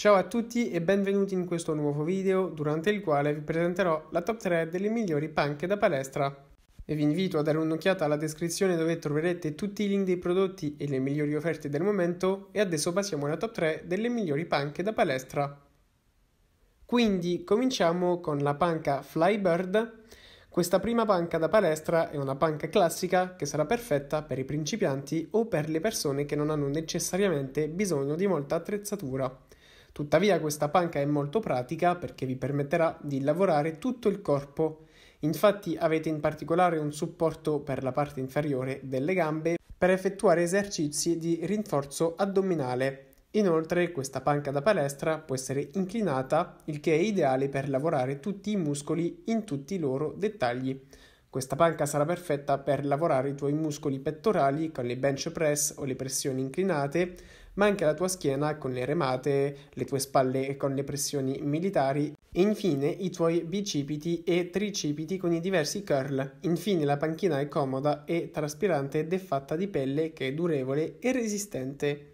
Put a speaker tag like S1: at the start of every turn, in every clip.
S1: Ciao a tutti e benvenuti in questo nuovo video durante il quale vi presenterò la top 3 delle migliori panche da palestra. E vi invito a dare un'occhiata alla descrizione dove troverete tutti i link dei prodotti e le migliori offerte del momento e adesso passiamo alla top 3 delle migliori panche da palestra. Quindi cominciamo con la panca Flybird. Questa prima panca da palestra è una panca classica che sarà perfetta per i principianti o per le persone che non hanno necessariamente bisogno di molta attrezzatura. Tuttavia questa panca è molto pratica perché vi permetterà di lavorare tutto il corpo. Infatti avete in particolare un supporto per la parte inferiore delle gambe per effettuare esercizi di rinforzo addominale. Inoltre questa panca da palestra può essere inclinata, il che è ideale per lavorare tutti i muscoli in tutti i loro dettagli. Questa panca sarà perfetta per lavorare i tuoi muscoli pettorali con le bench press o le pressioni inclinate, ma anche la tua schiena con le remate, le tue spalle con le pressioni militari e infine i tuoi bicipiti e tricipiti con i diversi curl. Infine la panchina è comoda e traspirante ed è fatta di pelle che è durevole e resistente.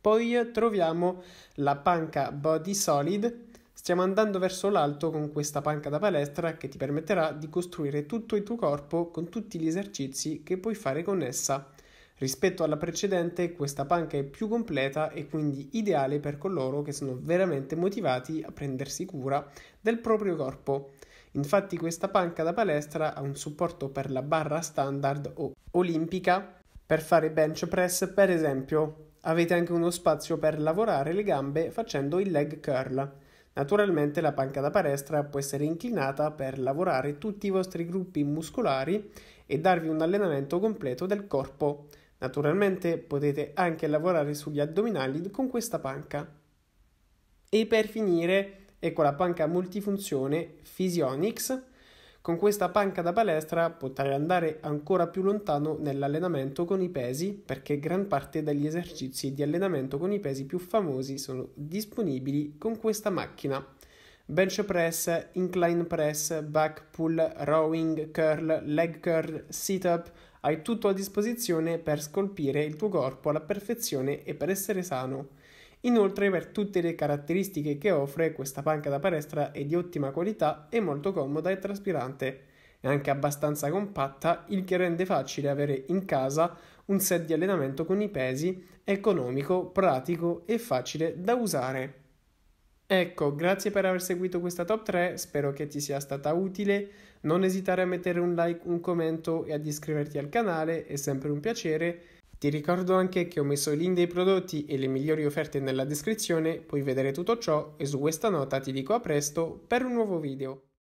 S1: Poi troviamo la panca Body Solid. Stiamo andando verso l'alto con questa panca da palestra che ti permetterà di costruire tutto il tuo corpo con tutti gli esercizi che puoi fare con essa. Rispetto alla precedente, questa panca è più completa e quindi ideale per coloro che sono veramente motivati a prendersi cura del proprio corpo. Infatti questa panca da palestra ha un supporto per la barra standard o olimpica per fare bench press, per esempio. Avete anche uno spazio per lavorare le gambe facendo il leg curl. Naturalmente la panca da palestra può essere inclinata per lavorare tutti i vostri gruppi muscolari e darvi un allenamento completo del corpo. Naturalmente potete anche lavorare sugli addominali con questa panca. E per finire, ecco la panca multifunzione Physionics. Con questa panca da palestra potrai andare ancora più lontano nell'allenamento con i pesi perché gran parte degli esercizi di allenamento con i pesi più famosi sono disponibili con questa macchina. Bench press, incline press, back pull, rowing, curl, leg curl, sit up, hai tutto a disposizione per scolpire il tuo corpo alla perfezione e per essere sano. Inoltre, per tutte le caratteristiche che offre, questa panca da palestra è di ottima qualità e molto comoda e traspirante. È anche abbastanza compatta, il che rende facile avere in casa un set di allenamento con i pesi, economico, pratico e facile da usare. Ecco, grazie per aver seguito questa top 3, spero che ti sia stata utile. Non esitare a mettere un like, un commento e ad iscriverti al canale, è sempre un piacere. Ti ricordo anche che ho messo il link dei prodotti e le migliori offerte nella descrizione, puoi vedere tutto ciò e su questa nota ti dico a presto per un nuovo video.